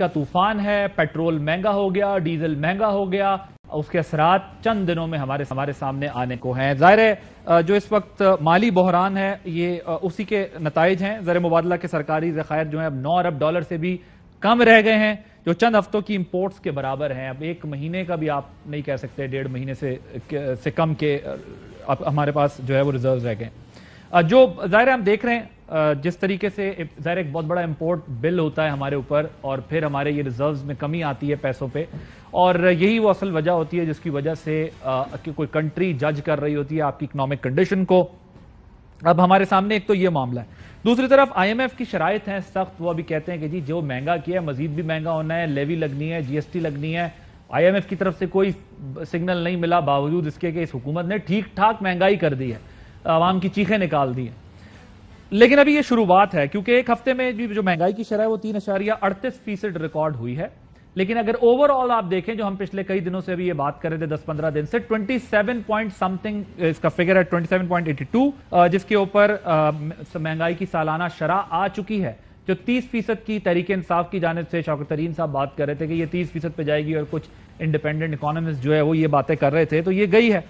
का तूफान है पेट्रोल महंगा हो गया डीजल महंगा हो गया उसके असरात चंद दिनों में हमारे हमारे सामने आने को हैं ज़ाहिर है जो इस वक्त माली बहरान है ये उसी के नतज हैं ज़र मुबादला के सरकारी ज़खायर जो है अब नौ अरब डॉलर से भी कम रह गए हैं जो चंद हफ्तों की इम्पोर्ट्स के बराबर हैं अब एक महीने का भी आप नहीं कह सकते डेढ़ महीने से से कम के अब हमारे पास जो है वो रिजर्व रह गए जो ज़ाहिर हम देख रहे हैं जिस तरीके से ज़ाहिर एक बहुत बड़ा इम्पोर्ट बिल होता है हमारे ऊपर और फिर हमारे ये रिजर्व्स में कमी आती है पैसों पे और यही वो असल वजह होती है जिसकी वजह से आ, कि कोई कंट्री जज कर रही होती है आपकी इकोनॉमिक कंडीशन को अब हमारे सामने एक तो ये मामला है दूसरी तरफ आईएमएफ की शराय है सख्त वो अभी कहते हैं कि जी जो महंगा किया है मजीद भी महंगा होना है लेवी लगनी है जीएसटी लगनी है आईएमएफ की तरफ से कोई सिग्नल नहीं मिला बावजूद इसके कि इस हुकूमत ने ठीक ठाक महंगाई कर दी है आवाम की चीखें निकाल दी हैं लेकिन अभी ये शुरुआत है क्योंकि एक हफ्ते में जो महंगाई की शरह वो तीन अशारिया अड़तीस फीसद रिकॉर्ड हुई है लेकिन अगर ओवरऑल आप देखें जो हम पिछले कई दिनों से अभी ये बात कर रहे थे दस पंद्रह दिन से ट्वेंटी सेवन पॉइंट समथिंग इसका फिगर है twenty seven point eighty two जिसके ऊपर महंगाई की सालाना शरह आ चुकी है जो तीस फीसद की तरीके इंसाफ की जानब से शौकत तरीन साहब बात कर रहे थे कि ये तीस फीसद पर जाएगी और कुछ इंडिपेंडेंट इकोनॉमिस्ट जो है वो ये बातें कर रहे थे तो ये गई है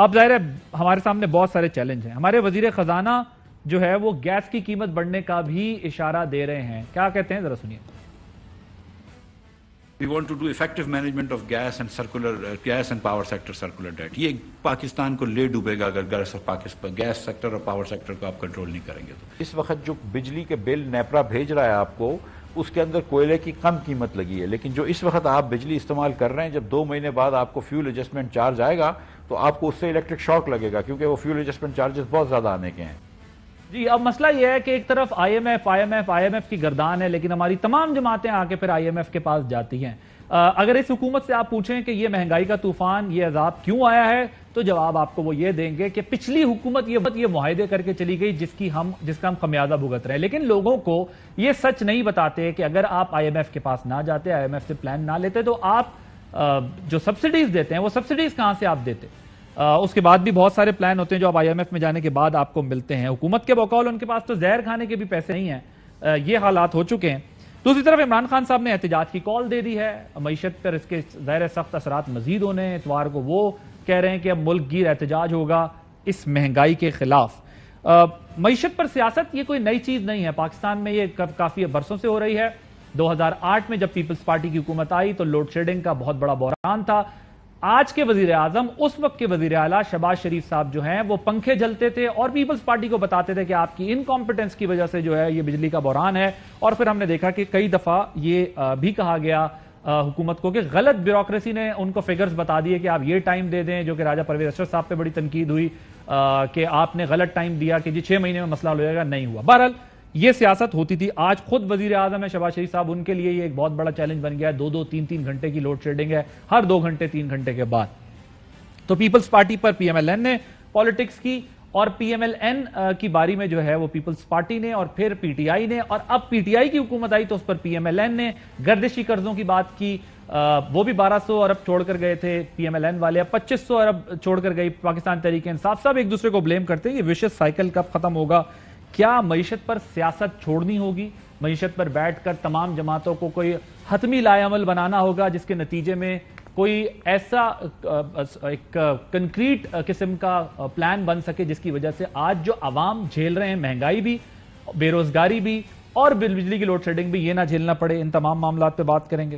अब जाहिर है हमारे सामने बहुत सारे चैलेंज हैं हमारे वजीर खजाना जो है वो गैस की कीमत बढ़ने का भी इशारा दे रहे हैं क्या कहते हैं जरा सुनिए we want to do effective management of gas and circular gas and power sector circular debt ये पाकिस्तान को ले डूबेगा अगर गैस और पाकिस्तान गैस सेक्टर और पावर सेक्टर को आप कंट्रोल नहीं करेंगे तो इस वक्त जो बिजली के बिल नेपरा भेज रहा है आपको उसके अंदर कोयले की कम कीमत लगी है लेकिन जो इस वक्त आप बिजली इस्तेमाल कर रहे हैं जब दो महीने बाद आपको फ्यूल एडजस्टमेंट चार्ज आएगा तो आपको उससे इलेक्ट्रिक शॉक लगेगा क्योंकि वो फ्यूल एडजस्टमेंट चार्जेस बहुत ज़्यादा आने के हैं जी अब मसला यह है कि एक तरफ आईएमएफ आईएमएफ आईएमएफ की गर्दान है लेकिन हमारी तमाम जमातें आके फिर आईएमएफ के पास जाती हैं अगर इस हुकूमत से आप पूछें कि यह महंगाई का तूफान ये अजाब क्यों आया है तो जवाब आपको वो ये देंगे कि पिछली हुकूमत ये ये माहदे करके चली गई जिसकी हम जिसका हम खमियाजा भुगत रहे लेकिन लोगों को ये सच नहीं बताते कि अगर आप आईएमएफ के पास ना जाते आईएमएफ से प्लान ना लेते तो आप जो सब्सिडीज देते हैं वो सब्सिडीज कहां से आप देते उसके बाद भी बहुत सारे प्लान होते हैं जो आप आईएमएफ में जाने के बाद आपको मिलते हैं हुकूमत के बकौल उनके पास तो जहर खाने के भी पैसे नहीं हैं ये हालात हो चुके हैं दूसरी तरफ इमरान खान साहब ने एहतजाज की कॉल दे दी है मीशत पर इसके जहर सख्त असरात मजीद होने हैं इतवार को वो कह रहे हैं कि अब मुल्क गिर एहतजाज होगा इस महंगाई के खिलाफ मीशत पर सियासत ये कोई नई चीज़ नहीं है पाकिस्तान में ये काफ़ी बरसों से हो रही है 2008 में जब पीपल्स पार्टी की हुकूमत आई तो लोड शेडिंग का बहुत बड़ा बहरान था आज के वजीर आजम उस वक्त के वजीर अला शबाज शरीफ साहब जो हैं वो पंखे जलते थे और पीपल्स पार्टी को बताते थे कि आपकी इनकॉम्पिटेंस की वजह से जो है ये बिजली का बहरान है और फिर हमने देखा कि कई दफा ये भी कहा गया हुकूमत को कि गलत ब्यूरोक्रेसी ने उनको फिगर्स बता दिए कि आप ये टाइम दे दें जो कि राजा परवेज अशरफ साहब पर बड़ी तनकीद हुई कि आपने गलत टाइम दिया कि जी छह महीने में मसला हो जाएगा नहीं हुआ बहरहाल ये सियासत होती थी आज खुद वजीर आजम है शबाज शरीफ साहब उनके लिए ये एक बहुत बड़ा चैलेंज बन गया है दो दो तीन तीन घंटे की लोड शेडिंग है हर दो घंटे तीन घंटे के बाद तो पीपल्स पार्टी पर पीएमएलएन ने पॉलिटिक्स की और पीएमएलएन की बारी में जो है वो पीपल्स पार्टी ने और फिर पीटीआई ने और अब पीटीआई की हुकूमत आई तो उस पर पीएमएलएन ने गर्दिशी कर्जों की बात की वो भी 1200 अरब छोड़कर गए थे पीएमएलएन वाले अब 2500 अरब छोड़कर गई पाकिस्तान तरीके इंसाफ सब एक दूसरे को ब्लेम करते हैं ये विशेष साइकिल कब खत्म होगा क्या मीशत पर सियासत छोड़नी होगी मीशत पर बैठकर तमाम जमातों को कोई हतमी लायामल बनाना होगा जिसके नतीजे में कोई ऐसा एक कंक्रीट किस्म का प्लान बन सके जिसकी वजह से आज जो आवाम झेल रहे हैं महंगाई भी बेरोजगारी भी और बिजली की लोड शेडिंग भी ये ना झेलना पड़े इन तमाम मामला पर बात करेंगे